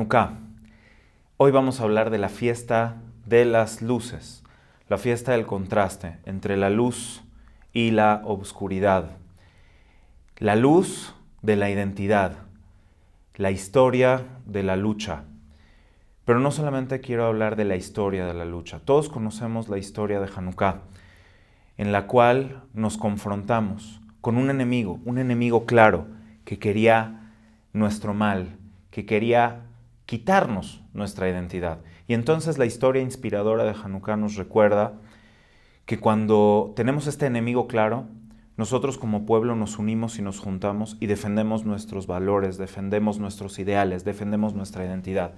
Hanukkah. Hoy vamos a hablar de la fiesta de las luces, la fiesta del contraste entre la luz y la obscuridad. La luz de la identidad, la historia de la lucha. Pero no solamente quiero hablar de la historia de la lucha. Todos conocemos la historia de Hanukkah, en la cual nos confrontamos con un enemigo, un enemigo claro que quería nuestro mal, que quería quitarnos nuestra identidad. Y entonces la historia inspiradora de Hanukkah nos recuerda que cuando tenemos este enemigo claro, nosotros como pueblo nos unimos y nos juntamos y defendemos nuestros valores, defendemos nuestros ideales, defendemos nuestra identidad.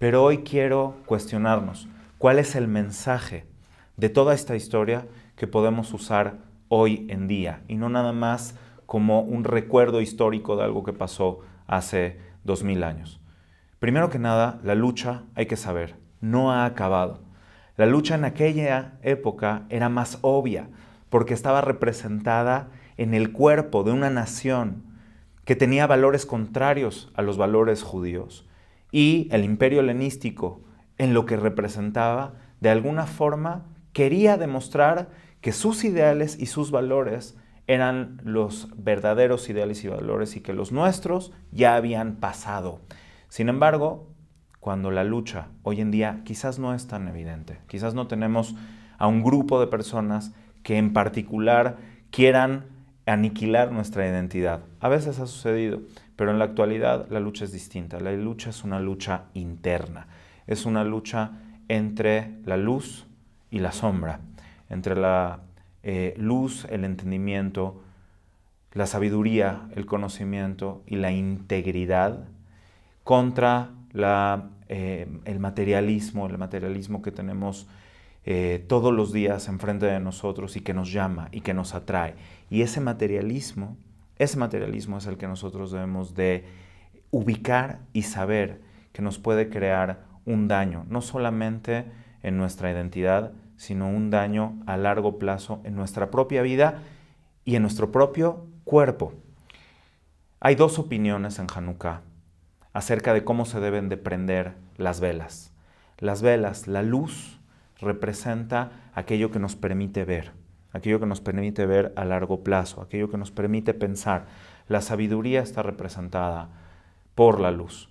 Pero hoy quiero cuestionarnos, ¿cuál es el mensaje de toda esta historia que podemos usar hoy en día? Y no nada más como un recuerdo histórico de algo que pasó hace dos mil años. Primero que nada, la lucha, hay que saber, no ha acabado. La lucha en aquella época era más obvia, porque estaba representada en el cuerpo de una nación que tenía valores contrarios a los valores judíos, y el imperio helenístico, en lo que representaba, de alguna forma quería demostrar que sus ideales y sus valores eran los verdaderos ideales y valores y que los nuestros ya habían pasado. Sin embargo, cuando la lucha hoy en día quizás no es tan evidente, quizás no tenemos a un grupo de personas que en particular quieran aniquilar nuestra identidad. A veces ha sucedido, pero en la actualidad la lucha es distinta. La lucha es una lucha interna, es una lucha entre la luz y la sombra, entre la eh, luz, el entendimiento, la sabiduría, el conocimiento y la integridad contra eh, el materialismo, el materialismo que tenemos eh, todos los días enfrente de nosotros y que nos llama y que nos atrae. Y ese materialismo, ese materialismo es el que nosotros debemos de ubicar y saber que nos puede crear un daño, no solamente en nuestra identidad, sino un daño a largo plazo en nuestra propia vida y en nuestro propio cuerpo. Hay dos opiniones en Hanukkah acerca de cómo se deben de prender las velas. Las velas, la luz representa aquello que nos permite ver, aquello que nos permite ver a largo plazo, aquello que nos permite pensar. La sabiduría está representada por la luz.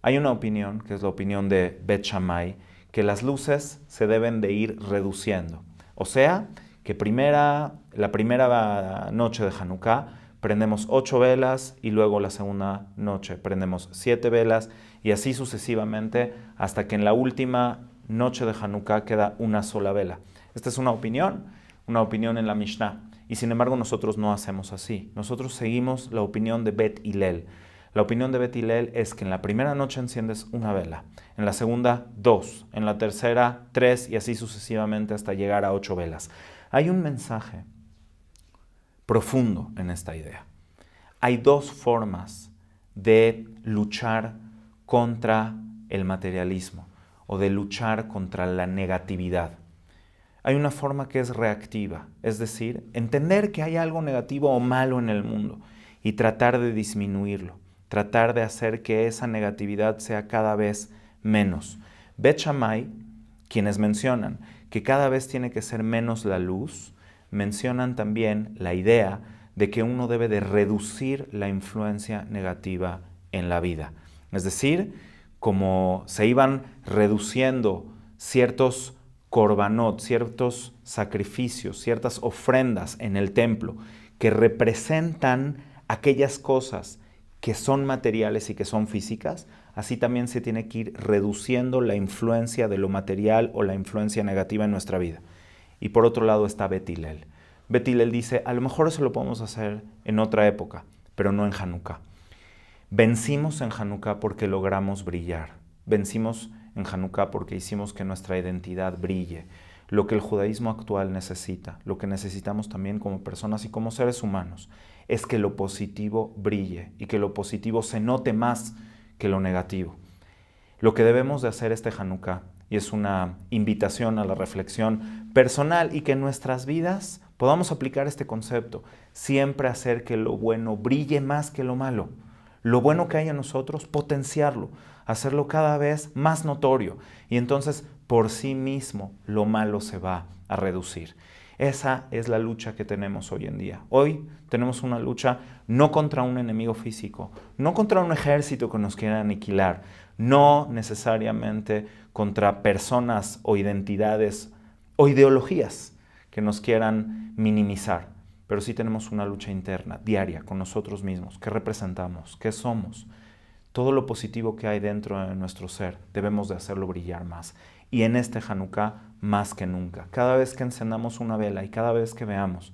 Hay una opinión, que es la opinión de Bet Shammai, que las luces se deben de ir reduciendo. O sea, que la primera noche de Hanukkah prendemos ocho velas y luego la segunda noche prendemos siete velas y así sucesivamente hasta que en la última noche de Hanukkah queda una sola vela. Esta es una opinión, una opinión en la Mishnah. Y sin embargo nosotros no hacemos así. Nosotros seguimos la opinión de Bet Hillel. La opinión de Bet Hillel es que en la primera noche enciendes una vela, en la segunda dos, en la tercera tres y así sucesivamente hasta llegar a ocho velas. Hay un mensaje profundo en esta idea. Hay dos formas de luchar contra el materialismo o de luchar contra la negatividad. Hay una forma que es reactiva, es decir, entender que hay algo negativo o malo en el mundo y tratar de disminuirlo, tratar de hacer que esa negatividad sea cada vez menos. Bechamay, quienes mencionan que cada vez tiene que ser menos la luz, mencionan también la idea de que uno debe de reducir la influencia negativa en la vida. Es decir, como se iban reduciendo ciertos corbanot, ciertos sacrificios, ciertas ofrendas en el templo que representan aquellas cosas que son materiales y que son físicas, así también se tiene que ir reduciendo la influencia de lo material o la influencia negativa en nuestra vida. Y por otro lado está Betilel. Betilel dice, a lo mejor eso lo podemos hacer en otra época, pero no en Hanukkah. Vencimos en Hanukkah porque logramos brillar. Vencimos en Hanukkah porque hicimos que nuestra identidad brille. Lo que el judaísmo actual necesita, lo que necesitamos también como personas y como seres humanos, es que lo positivo brille y que lo positivo se note más que lo negativo. Lo que debemos de hacer este Hanukkah y es una invitación a la reflexión personal y que en nuestras vidas podamos aplicar este concepto. Siempre hacer que lo bueno brille más que lo malo. Lo bueno que hay en nosotros, potenciarlo, hacerlo cada vez más notorio. Y entonces por sí mismo lo malo se va a reducir. Esa es la lucha que tenemos hoy en día. Hoy tenemos una lucha no contra un enemigo físico, no contra un ejército que nos quiera aniquilar, no necesariamente contra personas o identidades o ideologías que nos quieran minimizar, pero sí tenemos una lucha interna, diaria, con nosotros mismos, qué representamos, qué somos. Todo lo positivo que hay dentro de nuestro ser debemos de hacerlo brillar más y en este Hanukkah más que nunca. Cada vez que encendamos una vela y cada vez que veamos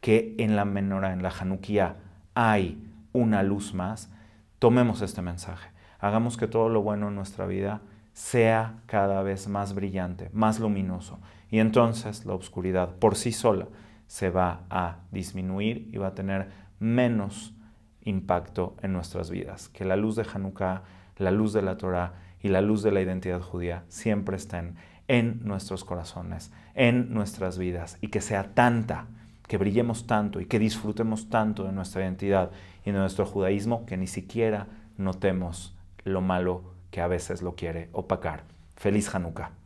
que en la menorá, en la Hanukkah, hay una luz más, tomemos este mensaje. Hagamos que todo lo bueno en nuestra vida sea cada vez más brillante, más luminoso. Y entonces la oscuridad por sí sola se va a disminuir y va a tener menos impacto en nuestras vidas. Que la luz de Hanukkah, la luz de la Torah, y la luz de la identidad judía siempre estén en nuestros corazones, en nuestras vidas, y que sea tanta, que brillemos tanto y que disfrutemos tanto de nuestra identidad y de nuestro judaísmo que ni siquiera notemos lo malo que a veces lo quiere opacar. Feliz Hanukkah.